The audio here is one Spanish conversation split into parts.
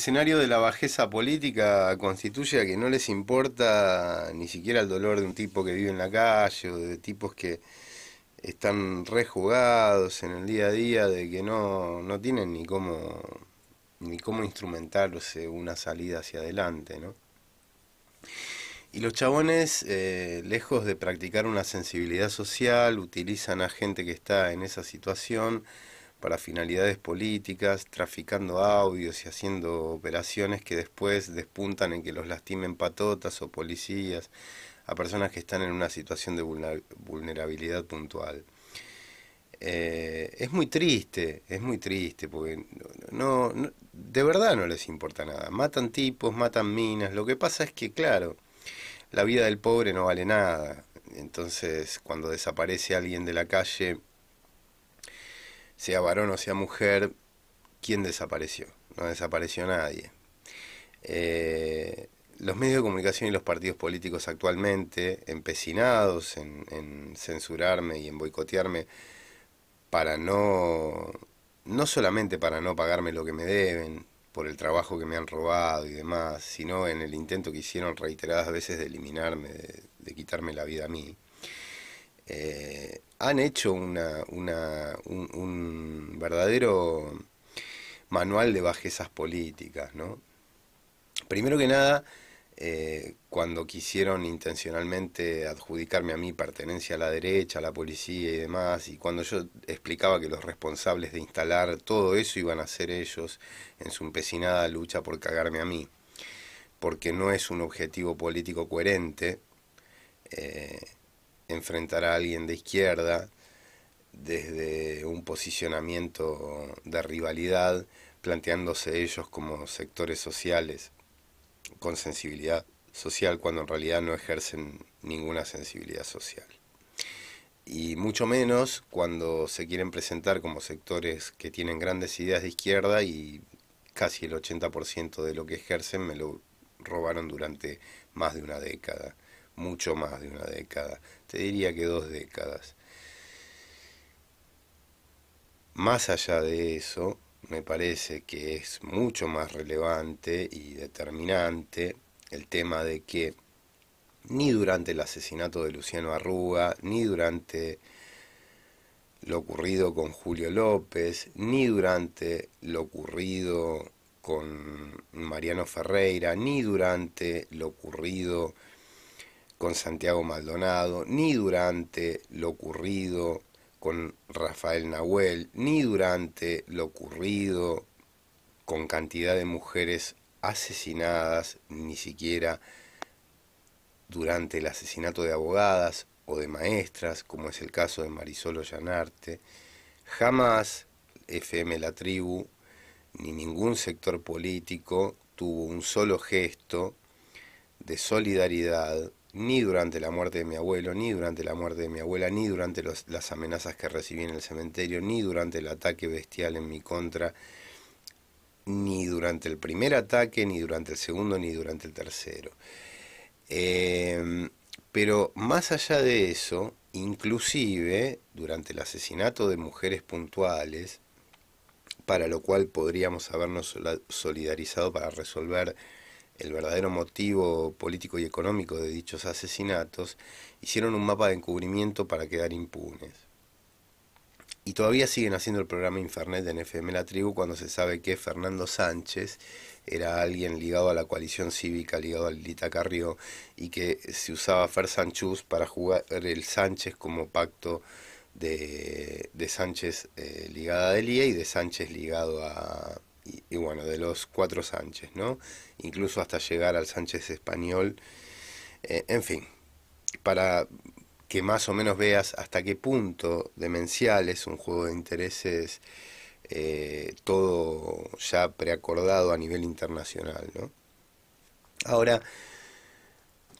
escenario de la bajeza política constituye a que no les importa ni siquiera el dolor de un tipo que vive en la calle o de tipos que están rejugados en el día a día, de que no, tienen ni cómo, ni cómo instrumentarse una salida hacia adelante. ¿no? Y los chabones, eh, lejos de practicar una sensibilidad social, utilizan a gente que está en esa situación para finalidades políticas, traficando audios y haciendo operaciones que después despuntan en que los lastimen patotas o policías, a personas que están en una situación de vulnerabilidad puntual. Eh, es muy triste, es muy triste, porque no, de verdad no les importa nada. Matan tipos, matan minas, lo que pasa es que, claro, la vida del pobre no vale nada. Entonces, cuando desaparece alguien de la calle, sea varón o sea mujer, ¿quién desapareció? No desapareció nadie. Eh, los medios de comunicación y los partidos políticos actualmente, empecinados en, censurarme y en boicotearme para no, no solamente para no pagarme lo que me deben, por el trabajo que me han robado y demás, sino en el intento que hicieron reiteradas veces de eliminarme, de, de quitarme la vida a mí, eh, han hecho un, verdadero manual de bajezas políticas, Primero que nada, eh, cuando quisieron intencionalmente adjudicarme a mí pertenencia a la derecha, a la policía y demás, y cuando yo explicaba que los responsables de instalar todo eso iban a ser ellos en su empecinada lucha por cagarme a mí, porque no es un objetivo político coherente, eh, enfrentar a alguien de izquierda desde un posicionamiento de rivalidad, planteándose ellos como sectores sociales con sensibilidad social cuando en realidad no ejercen ninguna sensibilidad social. Y mucho menos cuando se quieren presentar como sectores que tienen grandes ideas de izquierda y casi el 80% de lo que ejercen me lo robaron durante más de una década mucho más de una década, te diría que dos décadas. Más allá de eso, me parece que es mucho más relevante y determinante el tema de que ni durante el asesinato de Luciano Arruga, ni durante lo ocurrido con Julio López, ni durante lo ocurrido con Mariano Ferreira, ni durante lo ocurrido con Santiago Maldonado, ni durante lo ocurrido con Rafael Nahuel, ni durante lo ocurrido con cantidad de mujeres asesinadas, ni siquiera durante el asesinato de abogadas o de maestras, como es el caso de Marisol Llanarte, jamás FM La Tribu ni ningún sector político tuvo un solo gesto de solidaridad ni durante la muerte de mi abuelo, ni durante la muerte de mi abuela, ni durante las amenazas que recibí en el cementerio, ni durante el ataque bestial en mi contra, ni durante el primer ataque, ni durante el segundo, ni durante el tercero. Em, pero más allá de eso, inclusive durante el asesinato de mujeres puntuales, para lo cual podríamos habernos solidarizado para resolver el verdadero motivo político y económico de dichos asesinatos, hicieron un mapa de encubrimiento para quedar impunes. Y todavía siguen haciendo el programa Infernet en FM La Tribu cuando se sabe que Fernando Sánchez era alguien ligado a la coalición cívica, ligado a Lita Carrió, y que se usaba Fer Sánchez para jugar el Sánchez como pacto de, Sánchez ligado eh, ligada a Delia y de Sánchez ligado a, y, bueno, de los cuatro Sánchez, ¿no? Incluso hasta llegar al Sánchez español. Eh, en fin, para que más o menos veas hasta qué punto demencial es un juego de intereses eh, todo ya preacordado a nivel internacional, ¿no? Ahora,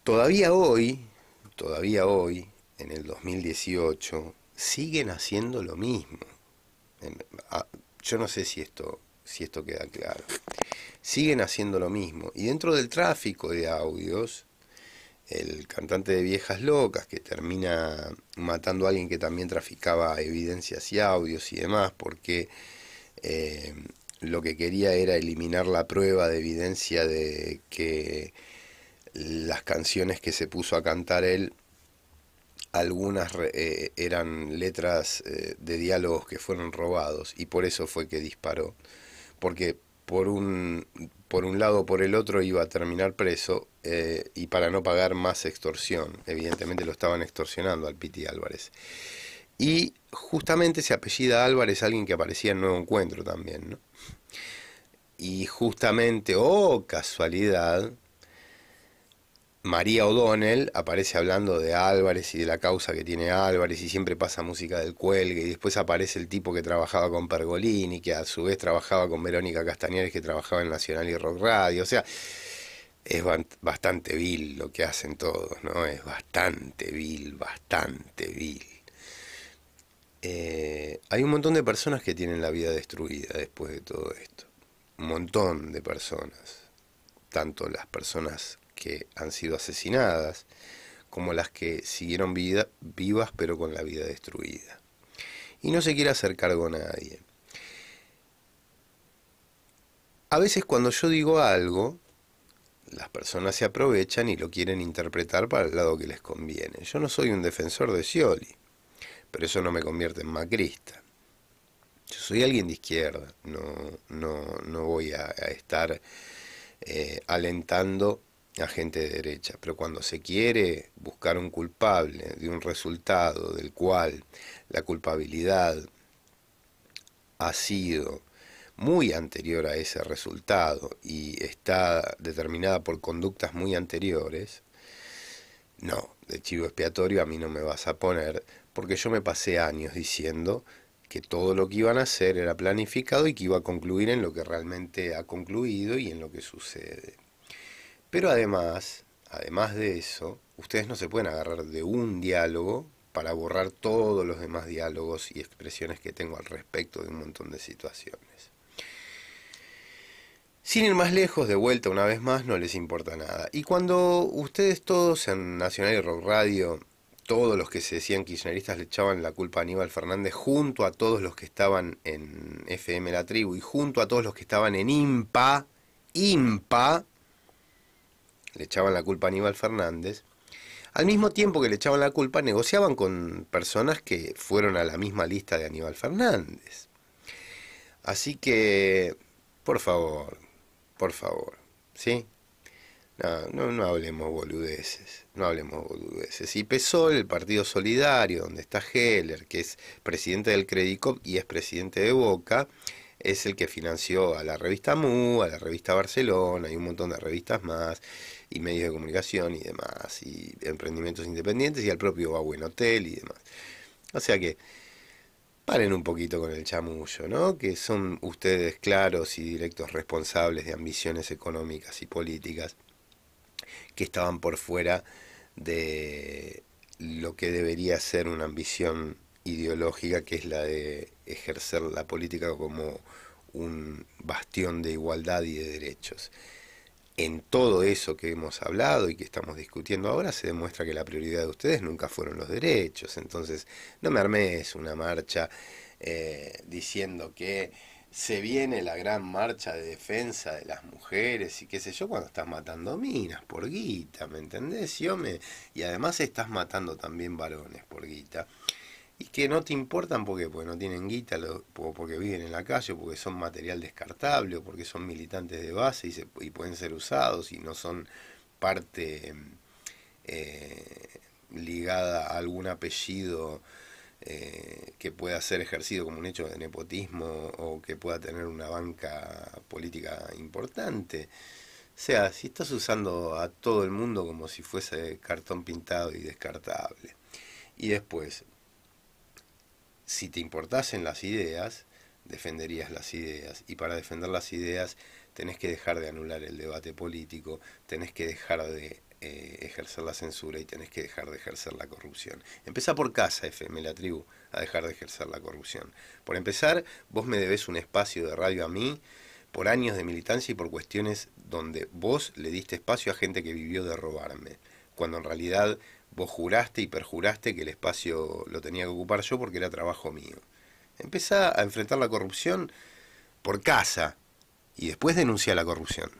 todavía hoy, todavía hoy, en el 2018, siguen haciendo lo mismo. Em, yo no sé si esto si esto queda claro. Siguen haciendo lo mismo. Y dentro del tráfico de audios, el cantante de Viejas Locas, que termina matando a alguien que también traficaba evidencias y audios y demás, porque eh, lo que quería era eliminar la prueba de evidencia de que las canciones que se puso a cantar él, algunas eh, eran letras eh, de diálogos que fueron robados, y por eso fue que disparó porque por un, lado o por el otro iba a terminar preso eh, y para no pagar más extorsión. Evidentemente lo estaban extorsionando al Piti Álvarez. Y justamente se apellida Álvarez, alguien que aparecía en Nuevo Encuentro también, ¿no? Y justamente, oh casualidad, María O'Donnell aparece hablando de Álvarez y de la causa que tiene Álvarez y siempre pasa música del cuelgue y después aparece el tipo que trabajaba con Pergolini, que a su vez trabajaba con Verónica Castañares que trabajaba en Nacional y Rock Radio, o sea, es bastante vil lo que hacen todos, ¿no? Es bastante vil, bastante vil. Eh, hay un montón de personas que tienen la vida destruida después de todo esto, un montón de personas, tanto las personas que han sido asesinadas, como las que siguieron vida, vivas pero con la vida destruida. Y no se quiere hacer cargo a nadie. A veces cuando yo digo algo, las personas se aprovechan y lo quieren interpretar para el lado que les conviene. Yo no soy un defensor de Scioli, pero eso no me convierte en macrista. Yo soy alguien de izquierda, no, no, voy a, estar eh, alentando agente gente de derecha, pero cuando se quiere buscar un culpable de un resultado del cual la culpabilidad ha sido muy anterior a ese resultado y está determinada por conductas muy anteriores, no, de chivo expiatorio a mí no me vas a poner, porque yo me pasé años diciendo que todo lo que iban a hacer era planificado y que iba a concluir en lo que realmente ha concluido y en lo que sucede. Pero además, además de eso, ustedes no se pueden agarrar de un diálogo para borrar todos los demás diálogos y expresiones que tengo al respecto de un montón de situaciones. Sin ir más lejos, de vuelta una vez más, no les importa nada. Y cuando ustedes todos en Nacional y Rock Radio, todos los que se decían kirchneristas le echaban la culpa a Aníbal Fernández, junto a todos los que estaban en FM La Tribu y junto a todos los que estaban en IMPA, IMPA, le echaban la culpa a Aníbal Fernández, al mismo tiempo que le echaban la culpa, negociaban con personas que fueron a la misma lista de Aníbal Fernández. Así que, por favor, por favor, ¿sí? No, no, hablemos boludeces, no hablemos boludeces. Y Pesol, el Partido Solidario, donde está Heller, que es presidente del Credicop y es presidente de Boca, es el que financió a la revista MU, a la revista Barcelona y un montón de revistas más, y medios de comunicación y demás, y emprendimientos independientes y al propio Buen Hotel y demás. O sea que paren un poquito con el chamullo, ¿no? Que son ustedes claros y directos responsables de ambiciones económicas y políticas que estaban por fuera de lo que debería ser una ambición ideológica que es la de ejercer la política como un bastión de igualdad y de derechos. En todo eso que hemos hablado y que estamos discutiendo ahora se demuestra que la prioridad de ustedes nunca fueron los derechos. Entonces, no me armes una marcha eh, diciendo que se viene la gran marcha de defensa de las mujeres y qué sé yo, cuando estás matando minas por guita, ¿me entendés? yo me... y además estás matando también varones por guita y que no te importan porque, no tienen guita, o porque viven en la calle, o porque son material descartable, o porque son militantes de base y, se, y pueden ser usados y no son parte eh, ligada a algún apellido eh, que pueda ser ejercido como un hecho de nepotismo o que pueda tener una banca política importante. O sea, si estás usando a todo el mundo como si fuese cartón pintado y descartable. Y después, si te importasen las ideas, defenderías las ideas. Y para defender las ideas tenés que dejar de anular el debate político, tenés que dejar de eh, ejercer la censura y tenés que dejar de ejercer la corrupción. Empezá por casa, F. Me la tribu, a dejar de ejercer la corrupción. Por empezar, vos me debes un espacio de radio a mí por años de militancia y por cuestiones donde vos le diste espacio a gente que vivió de robarme, cuando en realidad vos juraste y perjuraste que el espacio lo tenía que ocupar yo porque era trabajo mío. Empezá a enfrentar la corrupción por casa y después denuncia la corrupción.